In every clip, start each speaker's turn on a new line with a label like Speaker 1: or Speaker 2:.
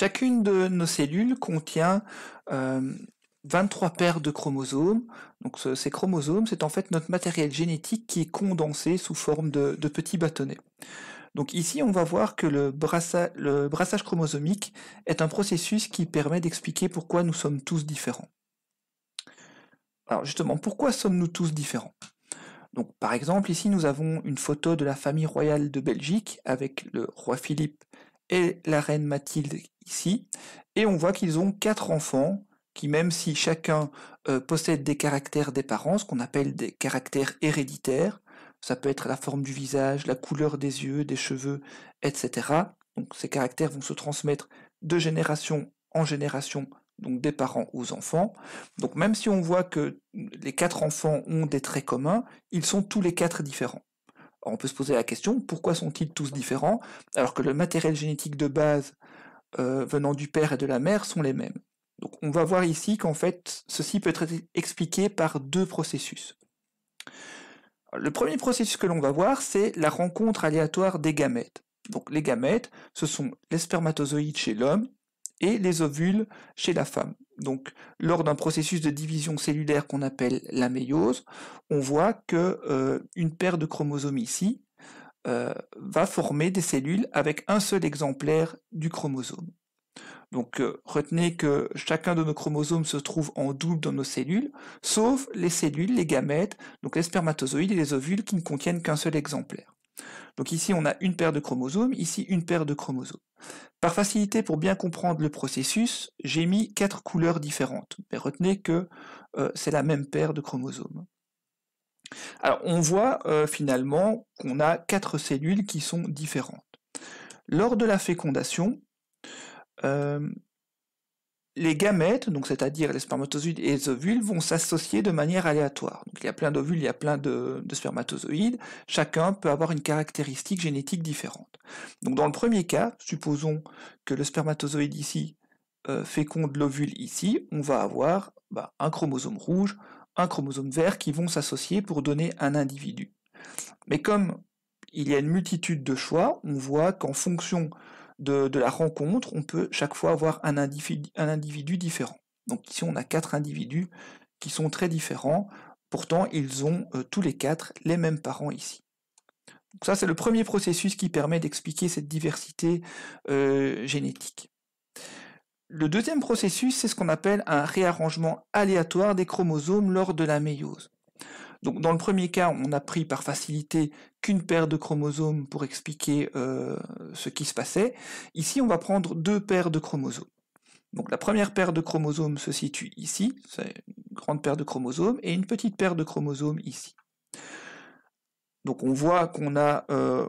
Speaker 1: Chacune de nos cellules contient 23 euh, paires de chromosomes. Donc ces chromosomes, c'est en fait notre matériel génétique qui est condensé sous forme de, petits bâtonnets. Donc ici, on va voir que le, brassage chromosomique est un processus qui permet d'expliquer pourquoi nous sommes tous différents. Alors justement, pourquoi sommes-nous tous différents donc, par exemple, ici, nous avons une photo de la famille royale de Belgique avec le roi Philippe et la reine Mathilde ici, et on voit qu'ils ont quatre enfants qui, même si chacun euh, possède des caractères des parents, ce qu'on appelle des caractères héréditaires, ça peut être la forme du visage, la couleur des yeux, des cheveux, etc. Donc ces caractères vont se transmettre de génération en génération, donc des parents aux enfants. Donc même si on voit que les quatre enfants ont des traits communs, ils sont tous les quatre différents on peut se poser la question, pourquoi sont-ils tous différents alors que le matériel génétique de base euh, venant du père et de la mère sont les mêmes on va voir ici qu'en fait, ceci peut être expliqué par deux processus. Le premier processus que l'on va voir, c'est la rencontre aléatoire des gamètes. Donc les gamètes, ce sont les spermatozoïdes chez l'homme et les ovules chez la femme donc lors d'un processus de division cellulaire qu'on appelle la méiose, on voit que euh, une paire de chromosomes ici euh, va former des cellules avec un seul exemplaire du chromosome. Donc euh, retenez que chacun de nos chromosomes se trouve en double dans nos cellules, sauf les cellules, les gamètes, donc les spermatozoïdes et les ovules qui ne contiennent qu'un seul exemplaire. Donc ici, on a une paire de chromosomes, ici une paire de chromosomes. Par facilité, pour bien comprendre le processus, j'ai mis quatre couleurs différentes. Mais retenez que euh, c'est la même paire de chromosomes. Alors, on voit euh, finalement qu'on a quatre cellules qui sont différentes. Lors de la fécondation, euh, les gamètes, donc c'est-à-dire les spermatozoïdes et les ovules, vont s'associer de manière aléatoire. il y a plein d'ovules, il y a plein de, spermatozoïdes. Chacun peut avoir une caractéristique génétique différente. Donc dans le premier cas, supposons que le spermatozoïde ici euh, féconde l'ovule ici, on va avoir bah, un chromosome rouge, un chromosome vert qui vont s'associer pour donner un individu. Mais comme il y a une multitude de choix, on voit qu'en fonction de, la rencontre, on peut chaque fois avoir un individu, différent. Donc ici, on a quatre individus qui sont très différents. Pourtant, ils ont euh, tous les quatre les mêmes parents ici. Donc ça, c'est le premier processus qui permet d'expliquer cette diversité euh, génétique. Le deuxième processus, c'est ce qu'on appelle un réarrangement aléatoire des chromosomes lors de la méiose dans le premier cas, on a pris par facilité qu'une paire de chromosomes pour expliquer euh, ce qui se passait. Ici, on va prendre deux paires de chromosomes. Donc la première paire de chromosomes se situe ici, c'est une grande paire de chromosomes, et une petite paire de chromosomes ici. Donc on voit qu'on a euh,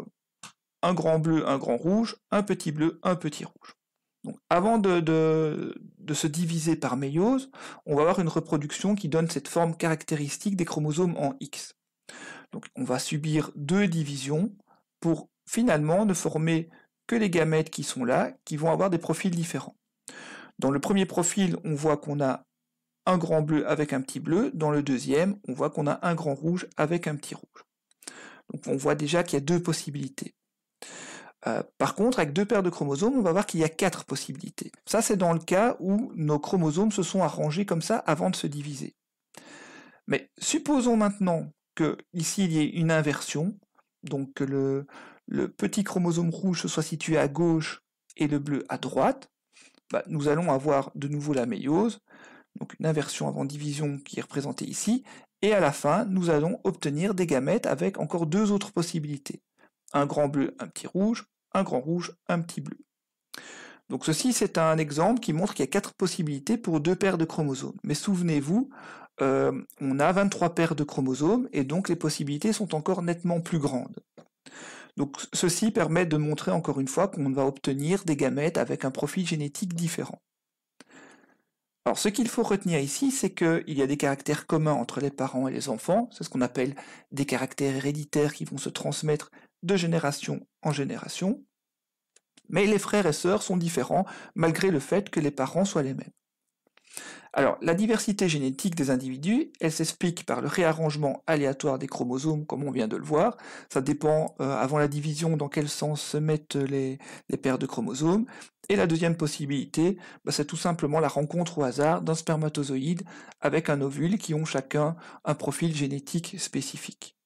Speaker 1: un grand bleu, un grand rouge, un petit bleu, un petit rouge. Donc avant de, de se diviser par méiose, on va avoir une reproduction qui donne cette forme caractéristique des chromosomes en X. Donc on va subir deux divisions pour finalement ne former que les gamètes qui sont là, qui vont avoir des profils différents. Dans le premier profil, on voit qu'on a un grand bleu avec un petit bleu. Dans le deuxième, on voit qu'on a un grand rouge avec un petit rouge. Donc on voit déjà qu'il y a deux possibilités. Euh, par contre, avec deux paires de chromosomes, on va voir qu'il y a quatre possibilités. Ça, c'est dans le cas où nos chromosomes se sont arrangés comme ça avant de se diviser. Mais supposons maintenant que ici il y ait une inversion, donc que le, petit chromosome rouge se soit situé à gauche et le bleu à droite, bah, nous allons avoir de nouveau la méiose, donc une inversion avant division qui est représentée ici, et à la fin, nous allons obtenir des gamètes avec encore deux autres possibilités un grand bleu, un petit rouge, un grand rouge, un petit bleu. Donc ceci, c'est un exemple qui montre qu'il y a quatre possibilités pour deux paires de chromosomes. Mais souvenez-vous, euh, on a 23 paires de chromosomes et donc les possibilités sont encore nettement plus grandes. Donc ceci permet de montrer encore une fois qu'on va obtenir des gamètes avec un profil génétique différent. Alors ce qu'il faut retenir ici, c'est qu'il y a des caractères communs entre les parents et les enfants, c'est ce qu'on appelle des caractères héréditaires qui vont se transmettre de génération en génération, mais les frères et sœurs sont différents malgré le fait que les parents soient les mêmes. Alors, la diversité génétique des individus, elle s'explique par le réarrangement aléatoire des chromosomes, comme on vient de le voir. Ça dépend, euh, avant la division, dans quel sens se mettent les, paires de chromosomes. Et la deuxième possibilité, bah, c'est tout simplement la rencontre au hasard d'un spermatozoïde avec un ovule qui ont chacun un profil génétique spécifique.